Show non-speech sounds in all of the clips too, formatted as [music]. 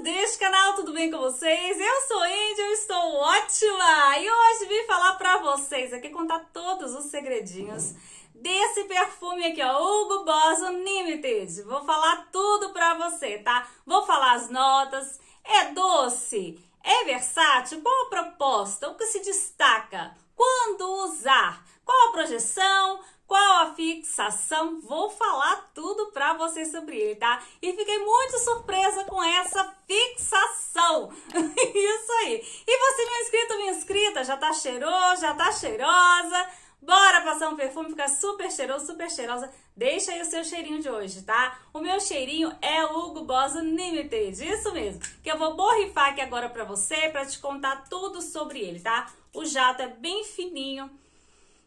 amigos deste canal, tudo bem com vocês? Eu sou Índia, eu estou ótima! E hoje vim falar pra vocês aqui, contar todos os segredinhos desse perfume aqui, ó, Hugo Boss Unlimited. Vou falar tudo pra você, tá? Vou falar as notas, é doce, é versátil, qual a proposta, o que se destaca, quando usar, qual a projeção, qual a fixação, vou falar tudo vocês sobre ele, tá? E fiquei muito surpresa com essa fixação. [laughs] Isso aí. E você, meu inscrito, minha inscrita, já tá cheiroso, já tá cheirosa? Bora passar um perfume, fica super cheiroso, super cheirosa. Deixa aí o seu cheirinho de hoje, tá? O meu cheirinho é o Hugo Boss Unlimited, isso mesmo. Que eu vou borrifar aqui agora pra você, pra te contar tudo sobre ele, tá? O jato é bem fininho,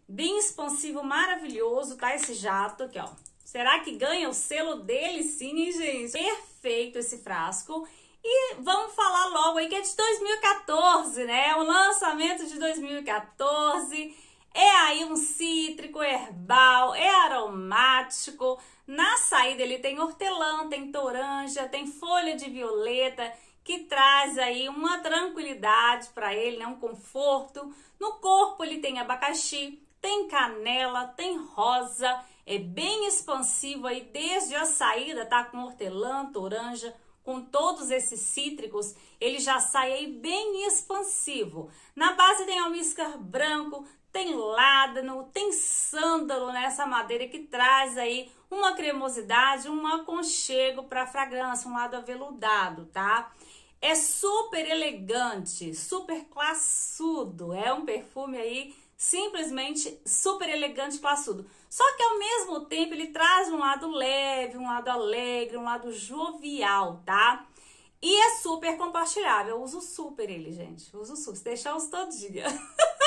bem expansivo, maravilhoso, tá? Esse jato aqui, ó. Será que ganha o selo dele, sim, gente? Perfeito esse frasco. E vamos falar logo aí que é de 2014, né? O lançamento de 2014. É aí um cítrico herbal, é aromático. Na saída ele tem hortelã, tem toranja, tem folha de violeta, que traz aí uma tranquilidade para ele, né? um conforto. No corpo ele tem abacaxi, tem canela, tem rosa é bem expansivo aí desde a saída, tá? Com hortelã, toranja, com todos esses cítricos, ele já sai aí bem expansivo. Na base tem almíscar branco, tem ládano, tem sândalo nessa madeira que traz aí uma cremosidade, um aconchego para a fragrância, um lado aveludado, tá? É super elegante, super classudo, é um perfume aí simplesmente super elegante, passudo. Só que ao mesmo tempo ele traz um lado leve, um lado alegre, um lado jovial, tá? E é super compartilhável. Eu uso super ele, gente. Eu uso super. Se deixar, eu uso todo dia.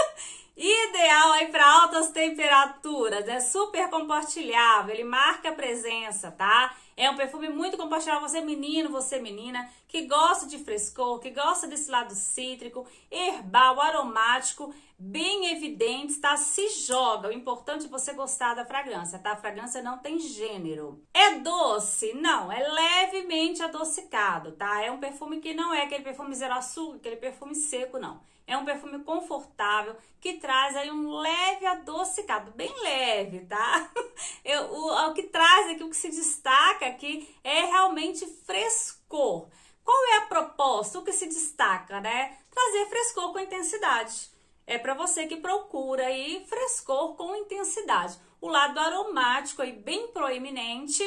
[laughs] Ideal aí para altas temperaturas. É né? super compartilhável. Ele marca a presença, tá? É um perfume muito compartilhado. Você é menino, você é menina, que gosta de frescor, que gosta desse lado cítrico, herbal, aromático, bem evidente, tá? Se joga. O importante é você gostar da fragrância, tá? A fragrância não tem gênero. É doce? Não, é levemente adocicado, tá? É um perfume que não é aquele perfume zero açúcar, aquele perfume seco, não. É um perfume confortável que traz aí um leve adocicado, bem leve, tá? [laughs] Eu, o, o que traz aqui, o que se destaca aqui é realmente frescor. Qual é a proposta? O que se destaca, né? Trazer frescor com intensidade. É para você que procura aí frescor com intensidade. O lado aromático aí bem proeminente.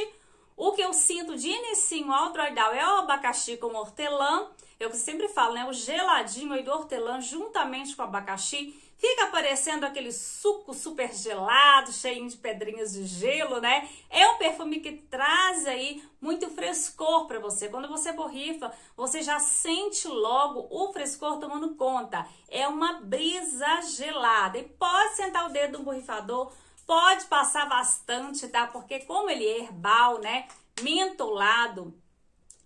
O que eu sinto de inicinho ao droidal é o abacaxi com hortelã. Eu sempre falo, né? O geladinho aí do hortelã juntamente com o abacaxi fica parecendo aquele suco super gelado, cheio de pedrinhas de gelo, né? É um perfume que traz aí muito frescor para você. Quando você borrifa, você já sente logo o frescor tomando conta. É uma brisa gelada. E pode sentar o dedo no borrifador, pode passar bastante, tá? Porque como ele é herbal, né? Mentolado,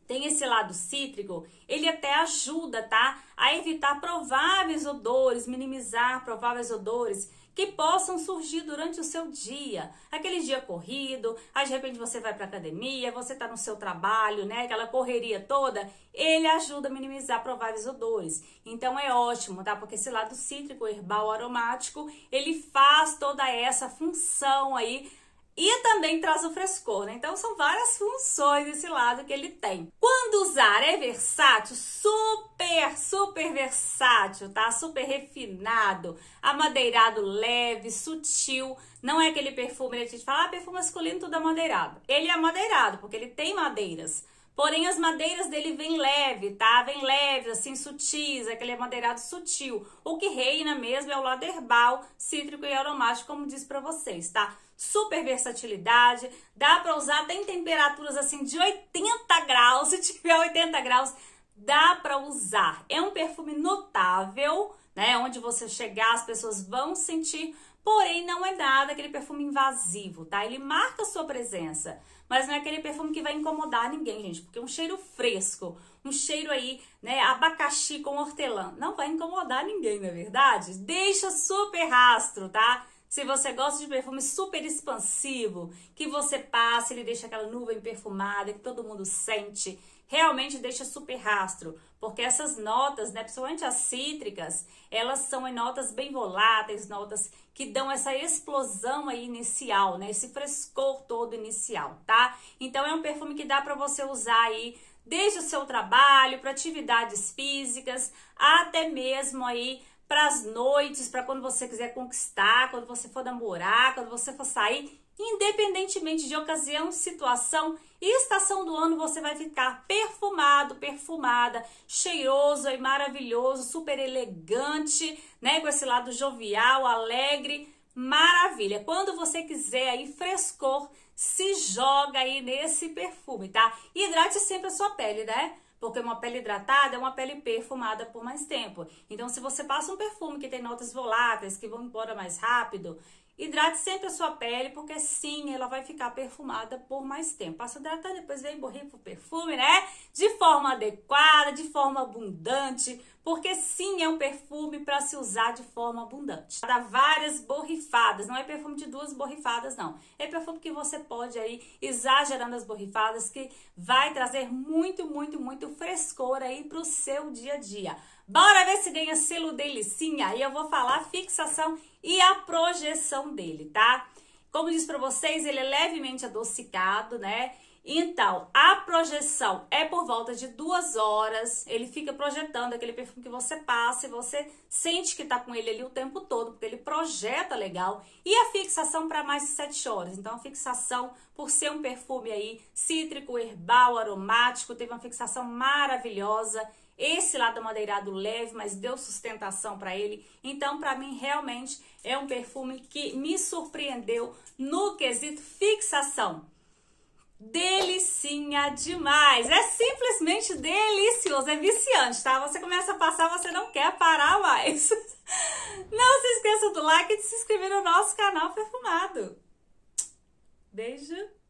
tem esse lado cítrico, ele até ajuda, tá? A evitar prováveis odores, minimizar prováveis odores que possam surgir durante o seu dia. Aquele dia corrido, aí de repente você vai para academia, você tá no seu trabalho, né? Aquela correria toda, ele ajuda a minimizar prováveis odores. Então é ótimo, tá? Porque esse lado cítrico, herbal, aromático, ele faz toda essa função aí e também traz o frescor, né? Então são várias funções esse lado que ele tem. Quando usar é versátil, super, super versátil, tá? Super refinado, amadeirado leve, sutil. Não é aquele perfume, né, que a gente fala, ah, perfume masculino tudo amadeirado. Ele é amadeirado, porque ele tem madeiras. Porém, as madeiras dele vêm leve, tá? Vêm leves, assim, sutis, aquele madeirado sutil. O que reina mesmo é o lado herbal, cítrico e aromático, como disse para vocês, tá? Super versatilidade, dá para usar até em temperaturas, assim, de 80 graus. [laughs] Se tiver 80 graus, dá para usar. É um perfume notável, né? Onde você chegar, as pessoas vão sentir, porém não é nada aquele perfume invasivo, tá? Ele marca a sua presença, mas não é aquele perfume que vai incomodar ninguém, gente, porque um cheiro fresco, um cheiro aí, né, abacaxi com hortelã, não vai incomodar ninguém, não é verdade? Deixa super rastro, tá? Se você gosta de perfume super expansivo, que você passa, ele deixa aquela nuvem perfumada que todo mundo sente, realmente deixa super rastro, porque essas notas, né, principalmente as cítricas, elas são em notas bem voláteis, notas que dão essa explosão aí inicial, né, esse frescor todo inicial, tá? Então é um perfume que dá para você usar aí desde o seu trabalho, para atividades físicas, até mesmo aí para as noites, para quando você quiser conquistar, quando você for namorar, quando você for sair, independentemente de ocasião, situação e estação do ano, você vai ficar perfumado, perfumada, cheiroso e maravilhoso, super elegante, né, com esse lado jovial, alegre, maravilha. Quando você quiser aí frescor, se joga aí nesse perfume, tá? Hidrate sempre a sua pele, né? Porque uma pele hidratada é uma pele perfumada por mais tempo. Então, se você passa um perfume que tem notas voláteis, que vão embora mais rápido, hidrate sempre a sua pele, porque sim, ela vai ficar perfumada por mais tempo. Passa hidratar, depois vem borrifa o perfume, né? De forma adequada, de forma abundante porque sim, é um perfume para se usar de forma abundante. Dá várias borrifadas, não é perfume de duas borrifadas não. É perfume que você pode aí exagerando as borrifadas que vai trazer muito, muito, muito frescor aí para o seu dia a dia. Bora ver se ganha selo dele sim. Aí eu vou falar a fixação e a projeção dele, tá? Como disse para vocês, ele é levemente adocicado, né? Então, a projeção é por volta de duas horas. Ele fica projetando aquele perfume que você passa e você sente que está com ele ali o tempo todo, porque ele projeta legal. E a fixação para mais de sete horas. Então, a fixação, por ser um perfume aí cítrico, herbal, aromático, teve uma fixação maravilhosa. Esse lado madeirado leve, mas deu sustentação para ele. Então, para mim, realmente é um perfume que me surpreendeu no quesito fixação. Delicinha demais! É simplesmente delicioso, é viciante, tá? Você começa a passar, você não quer parar mais. [laughs] Não se esqueça do like e de se inscrever no nosso canal perfumado. Beijo!